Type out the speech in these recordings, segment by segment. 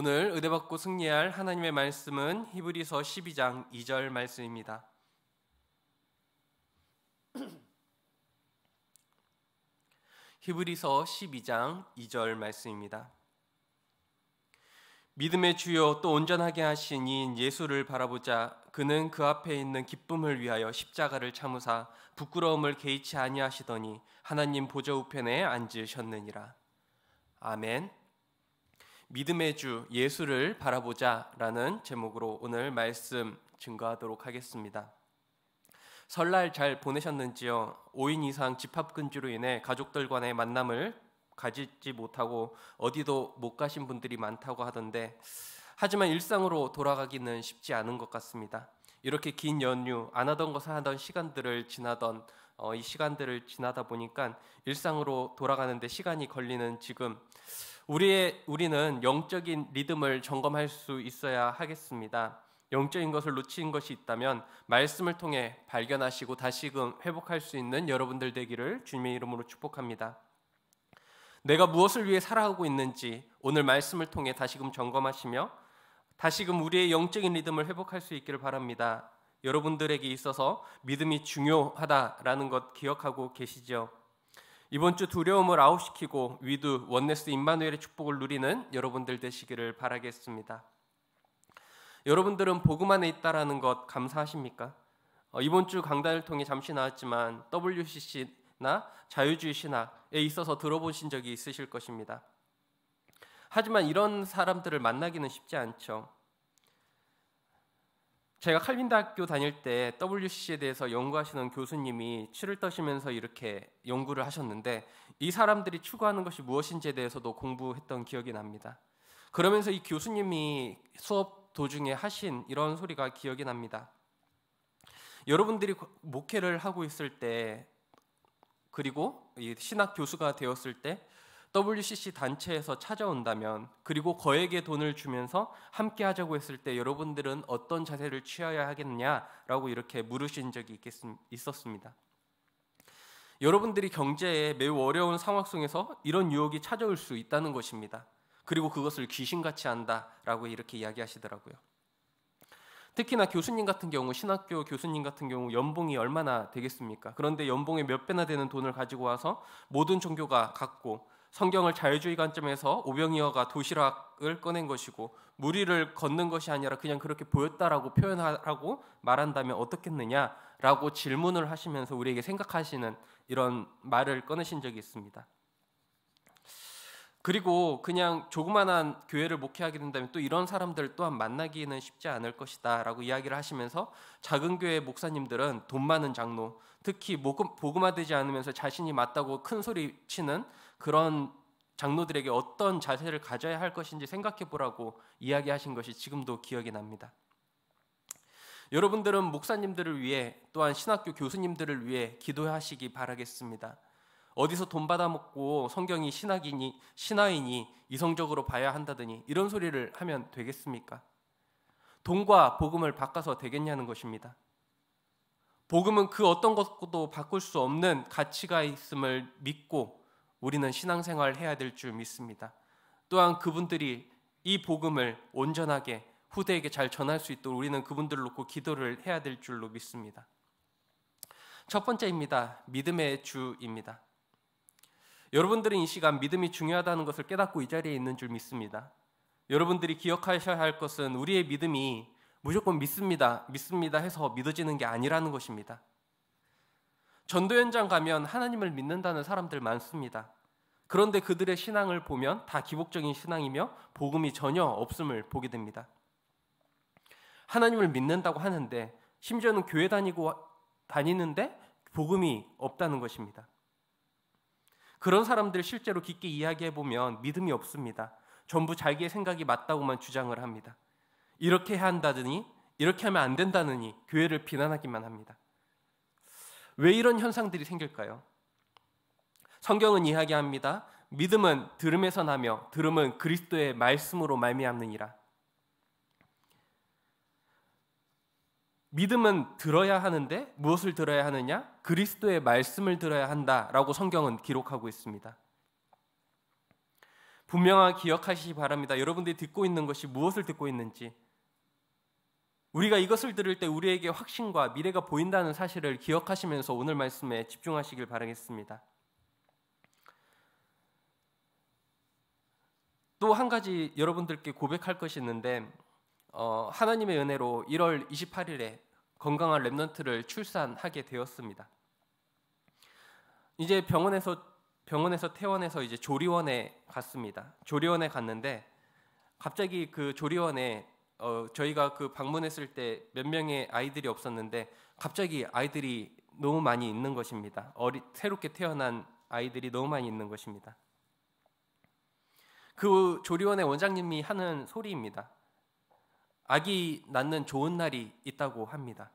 오늘 의대받고 승리할 하나님의 말씀은 히브리서 12장 2절 말씀입니다. 히브리서 12장 2절 말씀입니다. 믿음의 주요 또 온전하게 하신 이인 예수를 바라보자 그는 그 앞에 있는 기쁨을 위하여 십자가를 참으사 부끄러움을 개의치 아니하시더니 하나님 보좌 우편에 앉으셨느니라. 아멘. 믿음의 주 예수를 바라보자라는 제목으로 오늘 말씀 증거하도록 하겠습니다. 설날 잘 보내셨는지요? 5인 이상 집합 근주로 인해 가족들 간의 만남을 가지지 못하고 어디도 못 가신 분들이 많다고 하던데 하지만 일상으로 돌아가기는 쉽지 않은 것 같습니다. 이렇게 긴 연휴 안 하던 것을 하던 시간들을 지나던 어, 이 시간들을 지나다 보니까 일상으로 돌아가는데 시간이 걸리는 지금 우리의 우리는 영적인 리듬을 점검할 수 있어야 하겠습니다. 영적인 것을 놓친 것이 있다면 말씀을 통해 발견하시고 다시금 회복할 수 있는 여러분들 되기를 주님의 이름으로 축복합니다. 내가 무엇을 위해 살아가고 있는지 오늘 말씀을 통해 다시금 점검하시며 다시금 우리의 영적인 리듬을 회복할 수 있기를 바랍니다. 여러분들에게 있어서 믿음이 중요하다라는 것 기억하고 계시죠? 이번 주 두려움을 아웃시키고 위드 원네스 임마누엘의 축복을 누리는 여러분들 되시기를 바라겠습니다. 여러분들은 복음 안에 있다라는 것 감사하십니까? 어, 이번 주 강단을 통해 잠시 나왔지만 WCC나 자유주의 신학에 있어서 들어보신 적이 있으실 것입니다. 하지만 이런 사람들을 만나기는 쉽지 않죠. 제가 칼빈대학교 다닐 때 WC에 대해서 연구하시는 교수님이 치를 떠시면서 이렇게 연구를 하셨는데 이 사람들이 추구하는 것이 무엇인지에 대해서도 공부했던 기억이 납니다. 그러면서 이 교수님이 수업 도중에 하신 이런 소리가 기억이 납니다. 여러분들이 목회를 하고 있을 때 그리고 신학 교수가 되었을 때 WCC 단체에서 찾아온다면 그리고 거액의 돈을 주면서 함께 하자고 했을 때 여러분들은 어떤 자세를 취해야 하겠냐라고 느 이렇게 물으신 적이 있겠, 있었습니다. 여러분들이 경제에 매우 어려운 상황 속에서 이런 유혹이 찾아올 수 있다는 것입니다. 그리고 그것을 귀신같이 한다라고 이렇게 이야기하시더라고요. 특히나 교수님 같은 경우 신학교 교수님 같은 경우 연봉이 얼마나 되겠습니까? 그런데 연봉의 몇 배나 되는 돈을 가지고 와서 모든 종교가 갖고 성경을 자유주의 관점에서 오병이어가 도시락을 꺼낸 것이고 무리를 걷는 것이 아니라 그냥 그렇게 보였다라고 표현하라고 말한다면 어떻겠느냐라고 질문을 하시면서 우리에게 생각하시는 이런 말을 꺼내신 적이 있습니다. 그리고 그냥 조그만한 교회를 목회하게 된다면 또 이런 사람들 또한 만나기는 쉽지 않을 것이다라고 이야기를 하시면서 작은 교회 목사님들은 돈 많은 장로, 특히 복음화되지 않으면서 자신이 맞다고 큰 소리 치는 그런 장로들에게 어떤 자세를 가져야 할 것인지 생각해 보라고 이야기하신 것이 지금도 기억이 납니다. 여러분들은 목사님들을 위해 또한 신학교 교수님들을 위해 기도하시기 바라겠습니다. 어디서 돈 받아먹고 성경이 신학이니 신화이니 이성적으로 봐야 한다더니 이런 소리를 하면 되겠습니까? 돈과 복음을 바꿔서 되겠냐는 것입니다. 복음은 그 어떤 것도 바꿀 수 없는 가치가 있음을 믿고 우리는 신앙생활 을 해야 될 줄 믿습니다. 또한 그분들이 이 복음을 온전하게 후대에게 잘 전할 수 있도록 우리는 그분들을 놓고 기도를 해야 될 줄로 믿습니다. 첫 번째입니다. 믿음의 주입니다. 여러분들은 이 시간 믿음이 중요하다는 것을 깨닫고 이 자리에 있는 줄 믿습니다. 여러분들이 기억하셔야 할 것은 우리의 믿음이 무조건 믿습니다, 믿습니다 해서 믿어지는 게 아니라는 것입니다. 전도 현장 가면 하나님을 믿는다는 사람들 많습니다. 그런데 그들의 신앙을 보면 다 기복적인 신앙이며 복음이 전혀 없음을 보게 됩니다. 하나님을 믿는다고 하는데 심지어는 교회 다니고 다니는데 복음이 없다는 것입니다. 그런 사람들 실제로 깊게 이야기해 보면 믿음이 없습니다. 전부 자기의 생각이 맞다고만 주장을 합니다. 이렇게 해야 한다더니 이렇게 하면 안 된다느니 교회를 비난하기만 합니다. 왜 이런 현상들이 생길까요? 성경은 이야기합니다. 믿음은 들음에서 나며 들음은 그리스도의 말씀으로 말미암느니라. 믿음은 들어야 하는데 무엇을 들어야 하느냐? 그리스도의 말씀을 들어야 한다라고 성경은 기록하고 있습니다. 분명히 기억하시기 바랍니다. 여러분들이 듣고 있는 것이 무엇을 듣고 있는지 우리가 이것을 들을 때 우리에게 확신과 미래가 보인다는 사실을 기억하시면서 오늘 말씀에 집중하시길 바라겠습니다. 또 한 가지 여러분들께 고백할 것이 있는데 어, 하나님의 은혜로 1월 28일에 건강한 랩넌트를 출산하게 되었습니다. 이제 병원에서 병원에서 퇴원해서 이제 조리원에 갔습니다. 조리원에 갔는데 갑자기 그 조리원에 어, 저희가 그 방문했을 때 몇 명의 아이들이 없었는데 갑자기 아이들이 너무 많이 있는 것입니다. 어리, 새롭게 태어난 아이들이 너무 많이 있는 것입니다. 그 조리원의 원장님이 하는 소리입니다. 아기 낳는 좋은 날이 있다고 합니다.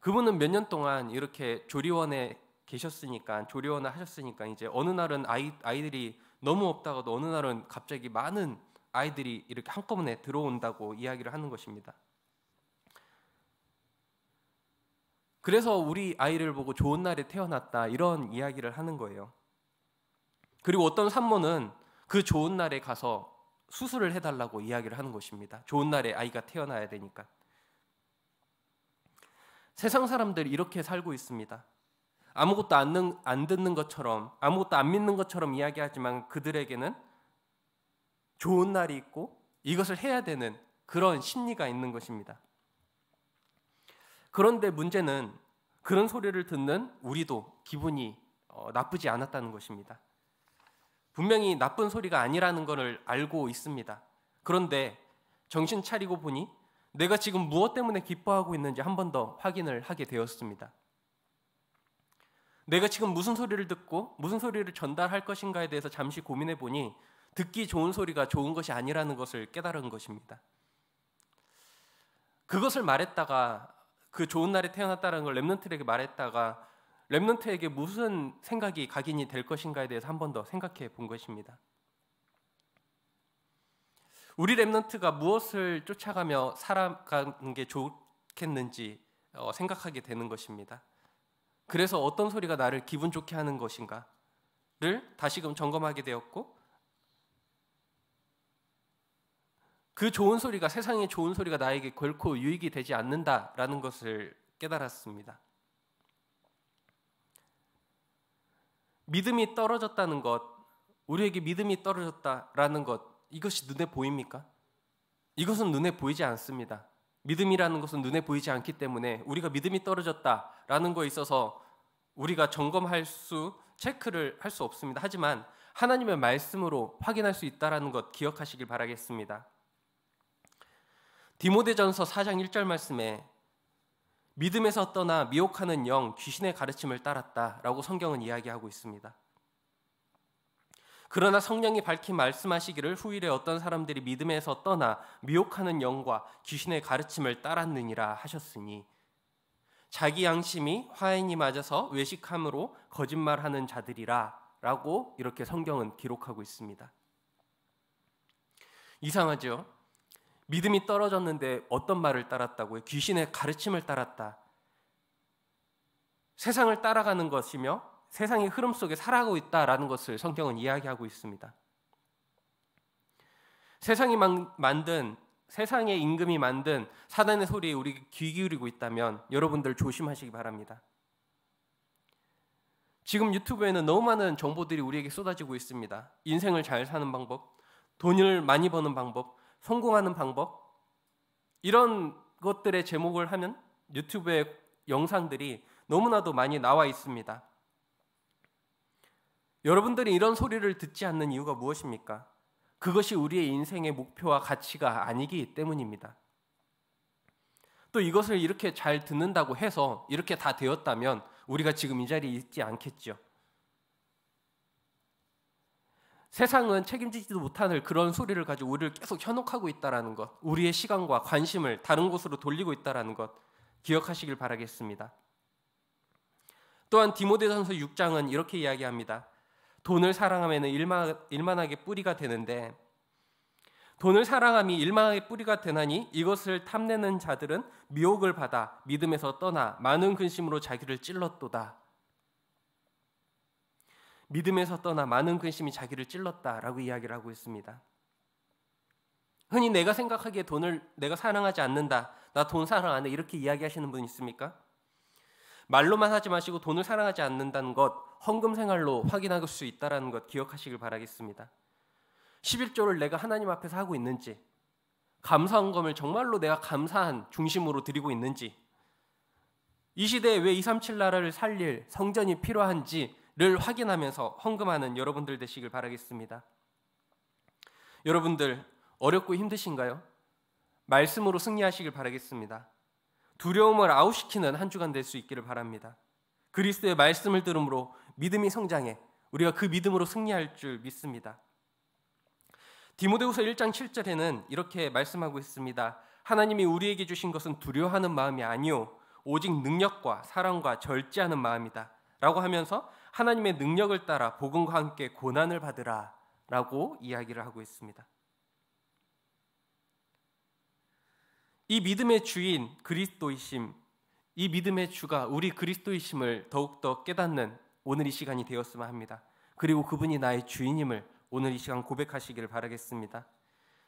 그분은 몇 년 동안 이렇게 조리원에 계셨으니까 조리원을 하셨으니까 이제 어느 날은 아이 아이들이 너무 없다가도 어느 날은 갑자기 많은 아이들이 이렇게 한꺼번에 들어온다고 이야기를 하는 것입니다. 그래서 우리 아이를 보고 좋은 날에 태어났다 이런 이야기를 하는 거예요. 그리고 어떤 산모는 그 좋은 날에 가서 수술을 해달라고 이야기를 하는 것입니다. 좋은 날에 아이가 태어나야 되니까. 세상 사람들 이렇게 살고 있습니다. 아무것도 안, 듣는 것처럼 아무것도 안 믿는 것처럼 이야기하지만 그들에게는 좋은 날이 있고 이것을 해야 되는 그런 심리가 있는 것입니다. 그런데 문제는 그런 소리를 듣는 우리도 기분이 어, 나쁘지 않았다는 것입니다. 분명히 나쁜 소리가 아니라는 것을 알고 있습니다. 그런데 정신 차리고 보니 내가 지금 무엇 때문에 기뻐하고 있는지 한 번 더 확인을 하게 되었습니다. 내가 지금 무슨 소리를 듣고 무슨 소리를 전달할 것인가에 대해서 잠시 고민해 보니 듣기 좋은 소리가 좋은 것이 아니라는 것을 깨달은 것입니다. 그것을 말했다가 그 좋은 날에 태어났다는 걸 렘넌트에게 말했다가 렘넌트에게 무슨 생각이 각인이 될 것인가에 대해서 한 번 더 생각해 본 것입니다. 우리 렘넌트가 무엇을 쫓아가며 살아가는 게 좋겠는지 어, 생각하게 되는 것입니다. 그래서 어떤 소리가 나를 기분 좋게 하는 것인가를 다시금 점검하게 되었고 그 좋은 소리가 세상의 좋은 소리가 나에게 결코 유익이 되지 않는다라는 것을 깨달았습니다. 믿음이 떨어졌다는 것, 우리에게 믿음이 떨어졌다라는 것, 이것이 눈에 보입니까? 이것은 눈에 보이지 않습니다. 믿음이라는 것은 눈에 보이지 않기 때문에 우리가 믿음이 떨어졌다라는 거에 있어서 우리가 점검할 수, 체크를 할 수 없습니다. 하지만 하나님의 말씀으로 확인할 수 있다라는 것 기억하시길 바라겠습니다. 디모데전서 4장 1절 말씀에 믿음에서 떠나 미혹하는 영 귀신의 가르침을 따랐다라고 성경은 이야기하고 있습니다. 그러나 성령이 밝히 말씀하시기를 후일에 어떤 사람들이 믿음에서 떠나 미혹하는 영과 귀신의 가르침을 따랐느니라 하셨으니 자기 양심이 화인이 맞아서 외식함으로 거짓말하는 자들이라라고 이렇게 성경은 기록하고 있습니다. 이상하죠? 믿음이 떨어졌는데 어떤 말을 따랐다고요? 귀신의 가르침을 따랐다. 세상을 따라가는 것이며 세상의 흐름 속에 살아가고 있다라는 것을 성경은 이야기하고 있습니다. 세상이 만든 세상의 임금이 만든 사단의 소리에 우리 귀 기울이고 있다면 여러분들 조심하시기 바랍니다. 지금 유튜브에는 너무 많은 정보들이 우리에게 쏟아지고 있습니다. 인생을 잘 사는 방법, 돈을 많이 버는 방법, 성공하는 방법 이런 것들의 제목을 하면 유튜브에 영상들이 너무나도 많이 나와 있습니다. 여러분들이 이런 소리를 듣지 않는 이유가 무엇입니까? 그것이 우리의 인생의 목표와 가치가 아니기 때문입니다. 또 이것을 이렇게 잘 듣는다고 해서 이렇게 다 되었다면 우리가 지금 이 자리에 있지 않겠죠. 세상은 책임지지도 못하는 그런 소리를 가지고 우리를 계속 현혹하고 있다라는 것, 우리의 시간과 관심을 다른 곳으로 돌리고 있다라는 것 기억하시길 바라겠습니다. 또한 디모데전서 6장은 이렇게 이야기합니다. 돈을 사랑하면 일만, 일만하게 뿌리가 되는데 돈을 사랑함이 일만하게 뿌리가 되나니 이것을 탐내는 자들은 미혹을 받아 믿음에서 떠나 많은 근심으로 자기를 찔렀도다. 믿음에서 떠나 많은 근심이 자기를 찔렀다라고 이야기를 하고 있습니다. 흔히 내가 생각하기에 돈을 내가 사랑하지 않는다. 나 돈 사랑 안 해. 이렇게 이야기하시는 분 있습니까? 말로만 하지 마시고 돈을 사랑하지 않는다는 것 헌금 생활로 확인할 수 있다라는 것 기억하시길 바라겠습니다. 11조를 내가 하나님 앞에서 하고 있는지 감사 헌금을 정말로 내가 감사한 중심으로 드리고 있는지 이 시대에 왜 237 나라를 살릴 성전이 필요한지 를 확인하면서 헌금하는 여러분들 되시길 바라겠습니다. 여러분들 어렵고 힘드신가요? 말씀으로 승리하시길 바라겠습니다. 두려움을 아웃시키는 한 주간 될 수 있기를 바랍니다. 그리스도의 말씀을 들음으로 믿음이 성장해 우리가 그 믿음으로 승리할 줄 믿습니다. 디모데후서 1장 7절에는 이렇게 말씀하고 있습니다. 하나님이 우리에게 주신 것은 두려워하는 마음이 아니요 오직 능력과 사랑과 절제하는 마음이다. 라고 하면서 하나님의 능력을 따라 복음과 함께 고난을 받으라라고 이야기를 하고 있습니다. 이 믿음의 주인 그리스도이심, 이 믿음의 주가 우리 그리스도이심을 더욱더 깨닫는 오늘 이 시간이 되었으면 합니다. 그리고 그분이 나의 주인임을 오늘 이 시간 고백하시기를 바라겠습니다.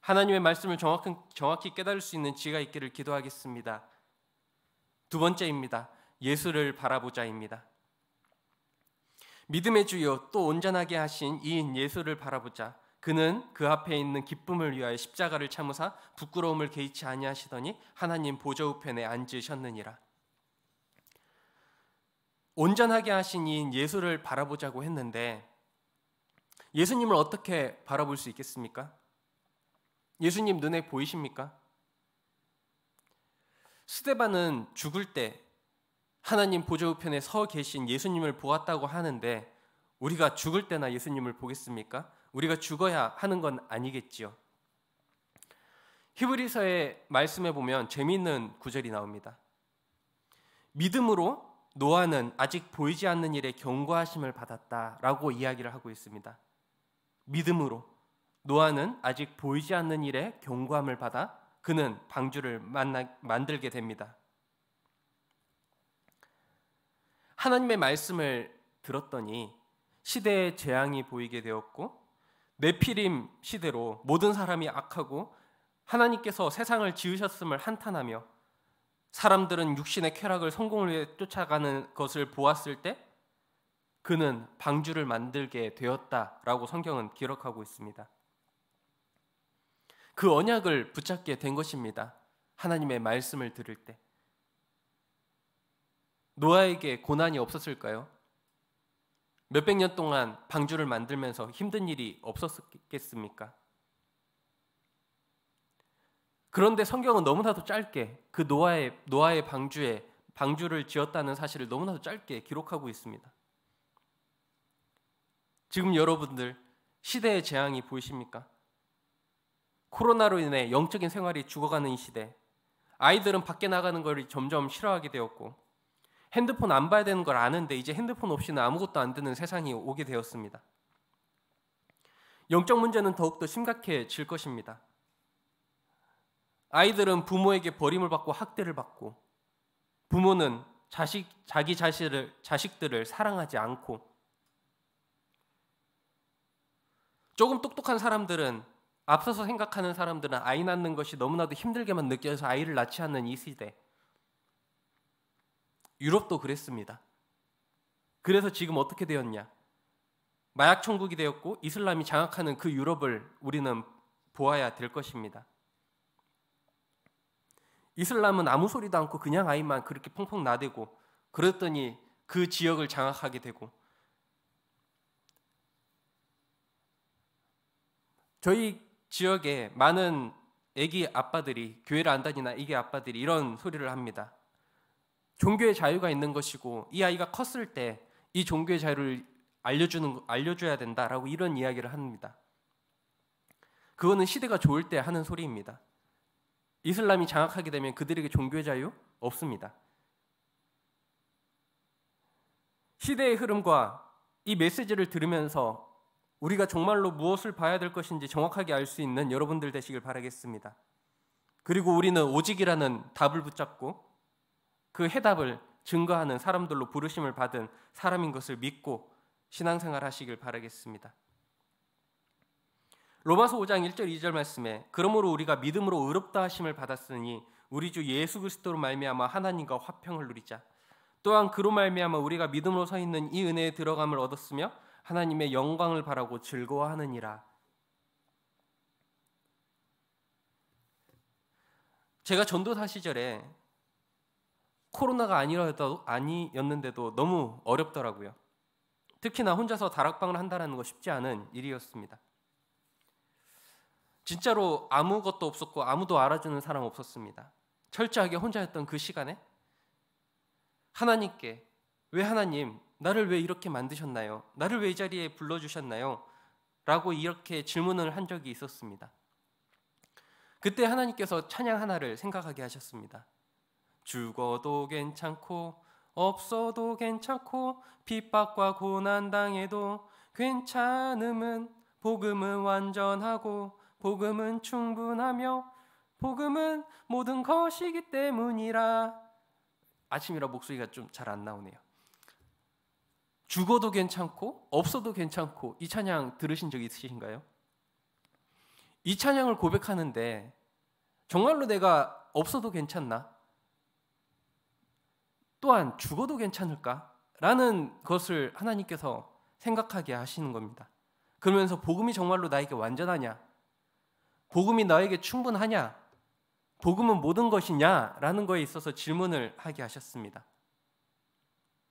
하나님의 말씀을 정확히, 깨달을 수 있는 지가 있기를 기도하겠습니다. 두 번째입니다. 예수를 바라보자입니다. 믿음의 주여 또 온전하게 하신 이인 예수를 바라보자. 그는 그 앞에 있는 기쁨을 위하여 십자가를 참으사 부끄러움을 개의치 아니하시더니 하나님 보좌 우편에 앉으셨느니라. 온전하게 하신 이인 예수를 바라보자고 했는데 예수님을 어떻게 바라볼 수 있겠습니까? 예수님 눈에 보이십니까? 스데반은 죽을 때 하나님 보좌우편에 서 계신 예수님을 보았다고 하는데 우리가 죽을 때나 예수님을 보겠습니까? 우리가 죽어야 하는 건 아니겠지요. 히브리서의 말씀에 보면 재미있는 구절이 나옵니다. 믿음으로 노아는 아직 보이지 않는 일에 경고하심을 받았다라고 이야기를 하고 있습니다. 믿음으로 노아는 아직 보이지 않는 일에 경고함을 받아 그는 방주를 만나, 만들게 됩니다. 하나님의 말씀을 들었더니 시대의 재앙이 보이게 되었고 네피림 시대로 모든 사람이 악하고 하나님께서 세상을 지으셨음을 한탄하며 사람들은 육신의 쾌락을 성공을 위해 쫓아가는 것을 보았을 때 그는 방주를 만들게 되었다라고 성경은 기록하고 있습니다. 그 언약을 붙잡게 된 것입니다. 하나님의 말씀을 들을 때 노아에게 고난이 없었을까요? 몇 백 년 동안 방주를 만들면서 힘든 일이 없었겠습니까? 그런데 성경은 너무나도 짧게 그 노아의 노아의 방주에 방주를 지었다는 사실을 너무나도 짧게 기록하고 있습니다. 지금 여러분들 시대의 재앙이 보이십니까? 코로나로 인해 영적인 생활이 죽어가는 이 시대, 아이들은 밖에 나가는 걸 점점 싫어하게 되었고, 핸드폰 안 봐야 되는 걸 아는데 이제 핸드폰 없이는 아무것도 안 되는 세상이 오게 되었습니다. 영적 문제는 더욱더 심각해질 것입니다. 아이들은 부모에게 버림을 받고 학대를 받고 부모는 자식 자기 자식을 자식들을 사랑하지 않고 조금 똑똑한 사람들은 앞서서 생각하는 사람들은 아이 낳는 것이 너무나도 힘들게만 느껴서 아이를 낳지 않는 이 시대 유럽도 그랬습니다. 그래서 지금 어떻게 되었냐? 마약 천국이 되었고 이슬람이 장악하는 그 유럽을 우리는 보아야 될 것입니다. 이슬람은 아무 소리도 않고 그냥 아이만 그렇게 펑펑 나대고 그랬더니 그 지역을 장악하게 되고 저희 지역에 많은 애기 아빠들이 교회를 안 다니나 애기 아빠들이 이런 소리를 합니다. 종교의 자유가 있는 것이고 이 아이가 컸을 때 이 종교의 자유를 알려주는 알려줘야 된다라고 이런 이야기를 합니다. 그거는 시대가 좋을 때 하는 소리입니다. 이슬람이 장악하게 되면 그들에게 종교의 자유 없습니다. 시대의 흐름과 이 메시지를 들으면서 우리가 정말로 무엇을 봐야 될 것인지 정확하게 알 수 있는 여러분들 되시길 바라겠습니다. 그리고 우리는 오직이라는 답을 붙잡고 그 해답을 증거하는 사람들로 부르심을 받은 사람인 것을 믿고 신앙생활 하시길 바라겠습니다. 로마서 5장 1절 2절 말씀에 그러므로 우리가 믿음으로 의롭다 하심을 받았으니 우리 주 예수 그리스도로 말미암아 하나님과 화평을 누리자. 또한 그로 말미암아 우리가 믿음으로 서 있는 이 은혜에 들어감을 얻었으며 하나님의 영광을 바라고 즐거워하느니라. 제가 전도사 시절에 코로나가 아니라도 아니었는데도 너무 어렵더라고요. 특히나 혼자서 다락방을 한다라는 거 쉽지 않은 일이었습니다. 진짜로 아무것도 없었고 아무도 알아주는 사람 없었습니다. 철저하게 혼자였던 그 시간에 하나님께 왜 하나님 나를 왜 이렇게 만드셨나요? 나를 왜 이 자리에 불러 주셨나요? 라고 이렇게 질문을 한 적이 있었습니다. 그때 하나님께서 찬양 하나를 생각하게 하셨습니다. 죽어도 괜찮고 없어도 괜찮고 핍박과 고난 당해도 괜찮음은 복음은 완전하고 복음은 충분하며 복음은 모든 것이기 때문이라 아침이라 목소리가 좀 잘 안 나오네요. 죽어도 괜찮고 없어도 괜찮고 이 찬양 들으신 적 있으신가요? 이 찬양을 고백하는데 정말로 내가 없어도 괜찮나? 또한 죽어도 괜찮을까? 라는 것을 하나님께서 생각하게 하시는 겁니다. 그러면서 복음이 정말로 나에게 완전하냐? 복음이 나에게 충분하냐? 복음은 모든 것이냐? 라는 거에 있어서 질문을 하게 하셨습니다.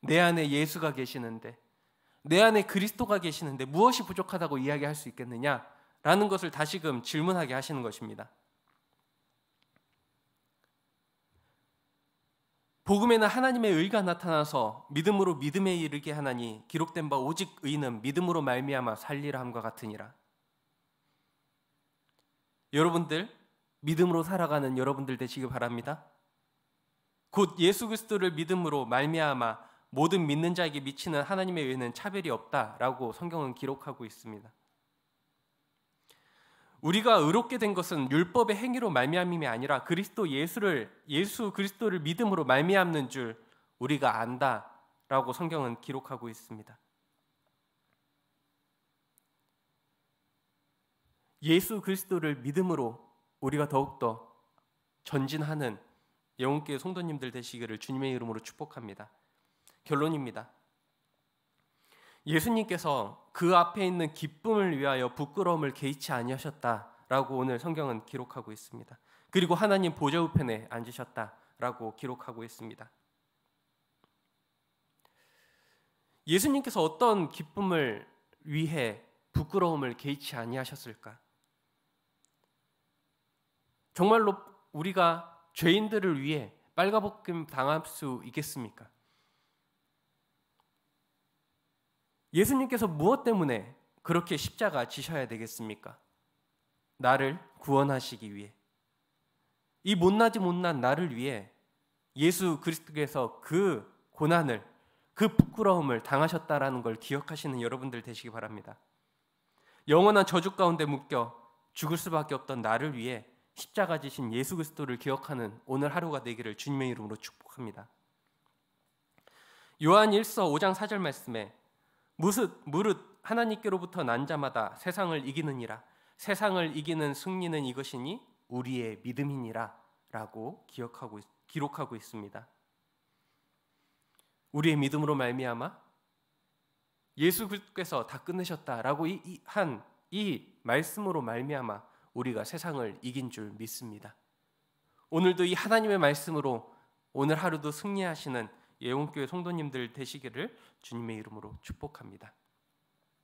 내 안에 예수가 계시는데, 내 안에 그리스도가 계시는데 무엇이 부족하다고 이야기할 수 있겠느냐? 라는 것을 다시금 질문하게 하시는 것입니다. 복음에는 하나님의 의가 나타나서 믿음으로 믿음에 이르게 하나니 기록된 바 오직 의는 믿음으로 말미암아 살리라 함과 같으니라. 여러분들 믿음으로 살아가는 여러분들 되시길 바랍니다. 곧 예수 그리스도를 믿음으로 말미암아 모든 믿는 자에게 미치는 하나님의 의는 차별이 없다라고 성경은 기록하고 있습니다. 우리가 의롭게 된 것은 율법의 행위로 말미암음이 아니라 그리스도 예수를 예수 그리스도를 믿음으로 말미암는 줄 우리가 안다라고 성경은 기록하고 있습니다. 예수 그리스도를 믿음으로 우리가 더욱더 전진하는 영혼교 성도님들 되시기를 주님의 이름으로 축복합니다. 결론입니다. 예수님께서 그 앞에 있는 기쁨을 위하여 부끄러움을 개의치 아니하셨다라고 오늘 성경은 기록하고 있습니다. 그리고 하나님 보좌 우편에 앉으셨다라고 기록하고 있습니다. 예수님께서 어떤 기쁨을 위해 부끄러움을 개의치 아니하셨을까? 정말로 우리가 죄인들을 위해 빨가벗김 당할 수 있겠습니까? 예수님께서 무엇 때문에 그렇게 십자가 지셔야 되겠습니까? 나를 구원하시기 위해. 이 못나지 못난 나를 위해 예수 그리스도께서 그 고난을 그 부끄러움을 당하셨다라는 걸 기억하시는 여러분들 되시기 바랍니다. 영원한 저주 가운데 묶여 죽을 수밖에 없던 나를 위해 십자가 지신 예수 그리스도를 기억하는 오늘 하루가 되기를 주님의 이름으로 축복합니다. 요한 1서 5장 4절 말씀에 무릇, 무릇 하나님께로부터 난 자마다 세상을 이기느니라 세상을 이기는 승리는 이것이니 우리의 믿음이니라라고 기억하고 기록하고 있습니다. 우리의 믿음으로 말미암아 예수 께서다 끝내셨다라고 한 이 말씀으로 말미암아 우리가 세상을 이긴 줄 믿습니다. 오늘도 이 하나님의 말씀으로 오늘 하루도 승리하시는 예원교회 성도님들 되시기를 주님의 이름으로 축복합니다.